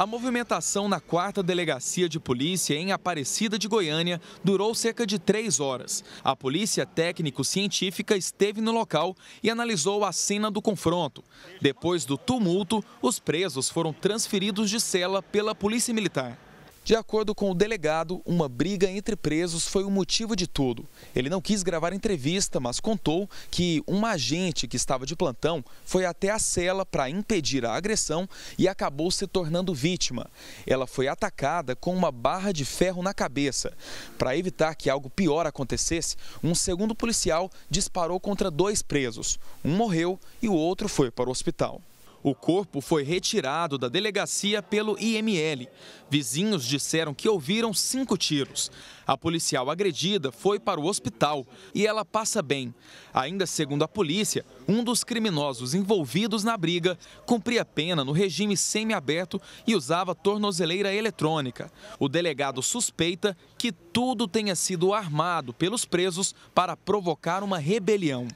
A movimentação na quarta delegacia de polícia em Aparecida de Goiânia durou cerca de três horas. A polícia técnico-científica esteve no local e analisou a cena do confronto. Depois do tumulto, os presos foram transferidos de cela pela Polícia Militar. De acordo com o delegado, uma briga entre presos foi o motivo de tudo. Ele não quis gravar entrevista, mas contou que uma agente que estava de plantão foi até a cela para impedir a agressão e acabou se tornando vítima. Ela foi atacada com uma barra de ferro na cabeça. Para evitar que algo pior acontecesse, um segundo policial disparou contra dois presos. Um morreu e o outro foi para o hospital. O corpo foi retirado da delegacia pelo IML. Vizinhos disseram que ouviram cinco tiros. A policial agredida foi para o hospital e ela passa bem. Ainda segundo a polícia, um dos criminosos envolvidos na briga cumpria pena no regime semiaberto e usava tornozeleira eletrônica. O delegado suspeita que tudo tenha sido armado pelos presos para provocar uma rebelião.